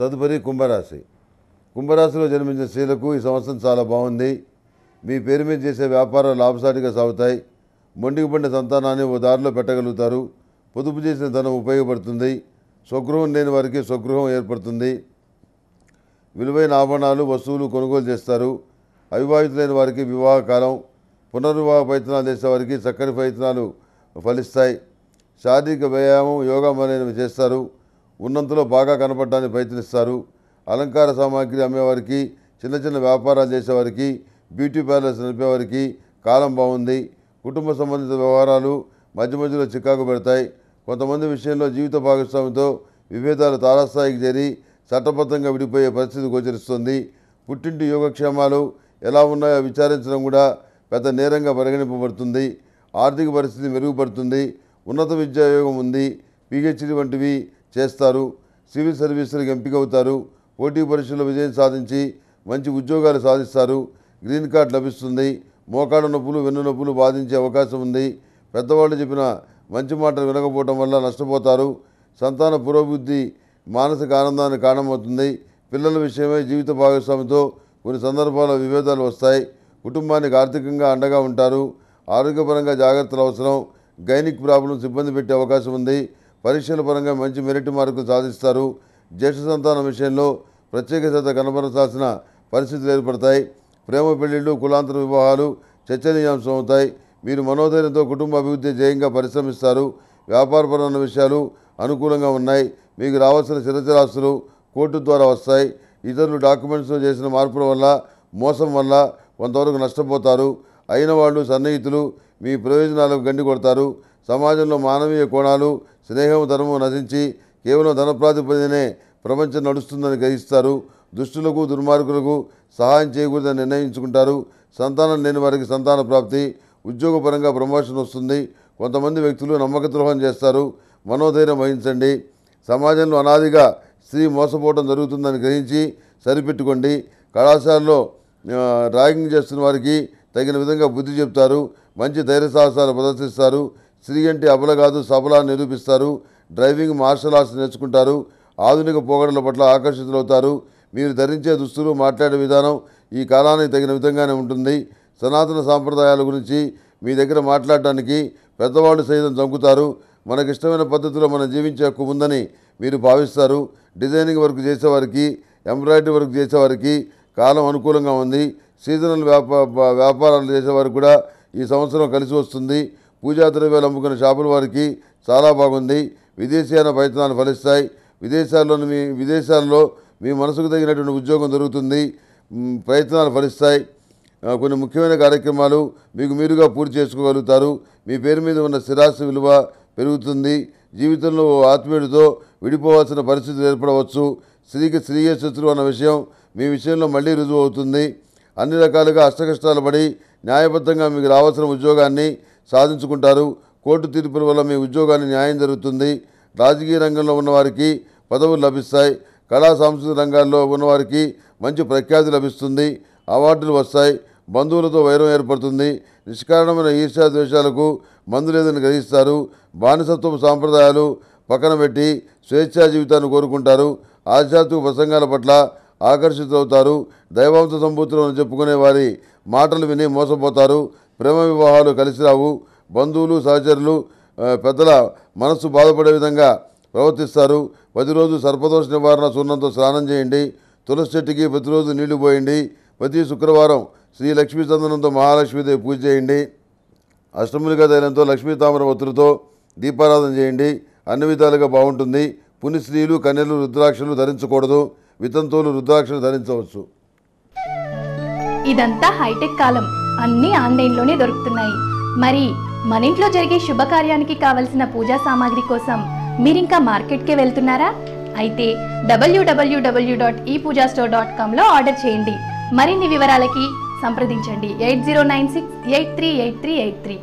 తదుపరి కుంభరాశి కుంభరాశిలో జన్మించిన స్త్రీలకు ఈ సంవత్సరం చాలా బాగుంది మీ పేరు మీద చేసే వ్యాపారం లాభసాటిగా సాగుతాయి మొండికి పడిన సంతానాన్ని ఓ దారిలో పెట్టగలుగుతారు పొదుపు చేసిన ధనం ఉపయోగపడుతుంది స్వగృహం లేని వారికి స్వగృహం ఏర్పడుతుంది విలువైన ఆభరణాలు వస్తువులు కొనుగోలు చేస్తారు అవివాహితులైన వారికి వివాహ కాలం పునర్వివాహ ప్రయత్నాలు చేసే వారికి చక్కని ప్రయత్నాలు ఫలిస్తాయి శారీరక వ్యాయామం యోగా మొదలైనవి చేస్తారు ఉన్నంతలో బాగా కనపడడానికి ప్రయత్నిస్తారు అలంకార సామాగ్రి అమ్మేవారికి చిన్న చిన్న వ్యాపారాలు చేసేవారికి బ్యూటీ పార్లర్స్ నడిపేవారికి కాలం బాగుంది కుటుంబ సంబంధిత వ్యవహారాలు మధ్య మధ్యలో చిక్కాకు పెడతాయి కొంతమంది విషయంలో జీవిత భాగస్వామితో విభేదాలు తారాస్థాయికి చేరి చట్టబద్ధంగా విడిపోయే పరిస్థితి గోచరిస్తుంది పుట్టింటి యోగక్షేమాలు ఎలా ఉన్నాయో విచారించడం కూడా పెద్ద నేరంగా పరిగణింపబడుతుంది ఆర్థిక పరిస్థితి మెరుగుపడుతుంది ఉన్నత విద్యాయోగం ఉంది పిహెచ్డి వంటివి చేస్తారు సివిల్ సర్వీసులకు అవుతారు పోటీ పరీక్షల్లో విజయం సాధించి మంచి ఉద్యోగాలు సాధిస్తారు గ్రీన్ కార్డు లభిస్తుంది మోకాళ్ళ నొప్పులు వెన్ను నొప్పులు బాధించే అవకాశం ఉంది పెద్దవాళ్ళు చెప్పిన మంచి మాటలు వినకపోవడం వల్ల నష్టపోతారు సంతాన పురోభివృద్ధి మానసిక ఆనందానికి కారణమవుతుంది పిల్లల విషయమై జీవిత భాగస్వామితో కొన్ని సందర్భాల్లో విభేదాలు వస్తాయి కుటుంబానికి ఆర్థికంగా అండగా ఉంటారు ఆరోగ్యపరంగా జాగ్రత్తలు అవసరం గైనిక్ ప్రాబ్లమ్స్ ఇబ్బంది పెట్టే అవకాశం ఉంది పరీక్షల పరంగా మంచి మెరిట్ మార్కులు సాధిస్తారు జ్యేష్ఠ సంతానం విషయంలో ప్రత్యేక శ్రద్ధ కనబరచాల్సిన పరిస్థితులు ఏర్పడతాయి ప్రేమ పెళ్లిళ్ళు కులాంతర వివాహాలు చర్చనీయాంశం అవుతాయి మీరు మనోధైర్యంతో కుటుంబ అభివృద్ధి జయంగా పరిశ్రమిస్తారు వ్యాపారపరమైన విషయాలు అనుకూలంగా ఉన్నాయి మీకు రావాల్సిన చిరచరాస్తులు కోర్టు ద్వారా వస్తాయి ఇతరులు డాక్యుమెంట్స్లో చేసిన మార్పుల వల్ల మోసం వల్ల కొంతవరకు నష్టపోతారు అయిన వాళ్ళు సన్నిహితులు మీ ప్రయోజనాలకు గండి కొడతారు సమాజంలో మానవీయ కోణాలు స్నేహం ధర్మం నశించి కేవలం ధన ప్రాతిపదినే ప్రపంచం నడుస్తుందని గ్రహిస్తారు దుష్టులకు దుర్మార్గులకు సహాయం చేయకూడదని నిర్ణయించుకుంటారు సంతానం లేని వారికి సంతాన ప్రాప్తి ఉద్యోగపరంగా ప్రమోషన్ వస్తుంది కొంతమంది వ్యక్తులు నమ్మక ద్రోహం చేస్తారు మనోధైర్యం వహించండి సమాజంలో అనాదిగా స్త్రీ మోసపోవడం జరుగుతుందని గ్రహించి సరిపెట్టుకోండి కళాశాలలో ర్యాగింగ్ చేస్తున్న వారికి తగిన విధంగా బుద్ధి చెప్తారు మంచి ధైర్య సాహసాలు ప్రదర్శిస్తారు స్త్రీ అంటే అబల కాదు సబలాన్ని నిరూపిస్తారు డ్రైవింగ్ మార్షల్ ఆర్ట్స్ నేర్చుకుంటారు ఆధునిక పోగడల పట్ల ఆకర్షితులవుతారు మీరు ధరించే దుస్తులు మాట్లాడే విధానం ఈ కాలానికి తగిన విధంగానే ఉంటుంది సనాతన సాంప్రదాయాల గురించి మీ దగ్గర మాట్లాడటానికి పెద్దవాళ్ళు సైతం చంకుతారు మనకిష్టమైన పద్ధతిలో మనం జీవించే హక్కు ఉందని మీరు భావిస్తారు డిజైనింగ్ వర్క్ చేసేవారికి ఎంబ్రాయిడరీ వర్క్ చేసేవారికి కాలం అనుకూలంగా ఉంది సీజనల్ వ్యాపా వ్యాపారాలు చేసేవారికి కూడా ఈ సంవత్సరం కలిసి వస్తుంది పూజా ద్రవ్యాలు అమ్ముకున్న షాపుల వారికి చాలా బాగుంది విదేశీయాన ప్రయత్నాలు ఫలిస్తాయి విదేశాల్లోని మీ విదేశాల్లో మీ మనసుకు తగినటువంటి ఉద్యోగం దొరుకుతుంది ప్రయత్నాలు ఫలిస్తాయి కొన్ని ముఖ్యమైన కార్యక్రమాలు మీకు మీరుగా పూర్తి చేసుకోగలుగుతారు మీ పేరు మీద ఉన్న స్థిరాస్తి విలువ పెరుగుతుంది జీవితంలో ఆత్మీయుడితో విడిపోవాల్సిన పరిస్థితులు ఏర్పడవచ్చు స్త్రీకి స్త్రీయ శత్రువు అన్న విషయం మీ విషయంలో మళ్ళీ రుజువు అవుతుంది అన్ని రకాలుగా అష్టకష్టాలు పడి న్యాయబద్ధంగా మీకు రావాల్సిన ఉద్యోగాన్ని సాధించుకుంటారు కోర్టు తీర్పుల వల్ల మీ ఉద్యోగాన్ని న్యాయం జరుగుతుంది రాజకీయ రంగంలో ఉన్నవారికి పదవులు లభిస్తాయి కళా సాంస్కృతిక రంగాల్లో ఉన్నవారికి మంచి ప్రఖ్యాతి లభిస్తుంది అవార్డులు వస్తాయి బంధువులతో వైరం ఏర్పడుతుంది నిష్కారణమైన ఈర్ష్యా ద్వేషాలకు మందు లేదని గ్రహిస్తారు బానిసత్వ సాంప్రదాయాలు పక్కన పెట్టి స్వేచ్ఛా జీవితాన్ని కోరుకుంటారు ఆధ్యాత్మిక ప్రసంగాల పట్ల ఆకర్షితులవుతారు దైవంత సంబూతులను చెప్పుకునే వారి మాటలు విని మోసపోతారు ప్రేమ వివాహాలు కలిసి రావు బంధువులు సహచరులు పెద్దల మనస్సు బాధపడే విధంగా ప్రవర్తిస్తారు ప్రతిరోజు సర్పదోష నివారణ సూర్ణంతో స్నానం చేయండి తులసి చెట్టుకి ప్రతిరోజు నీళ్లు పోయండి ప్రతి శుక్రవారం శ్రీ లక్ష్మీ చందనంతో మహాలక్ష్మీదేవి పూజ చేయండి అష్టములిక తైలంతో లక్ష్మీ తామర ఒత్తులతో దీపారాధన చేయండి అన్ని విధాలుగా బాగుంటుంది పుణ్యశ్రీలు కన్యలు రుద్రాక్షలు ధరించకూడదు వితంతువులు రుద్రాక్షను ధరించవచ్చు ఇదంతా హైటెక్ కాలం అన్నీ ఆన్లైన్లోనే దొరుకుతున్నాయి మరి మన ఇంట్లో జరిగే శుభకార్యానికి కావలసిన పూజా సామాగ్రి కోసం మీరింకా మార్కెట్కే వెళ్తున్నారా అయితే W W W dot E Pooja store dot కామ్లో ఆర్డర్ చేయండి మరిన్ని వివరాలకి సంప్రదించండి eight zero nine six eight three eight three eight three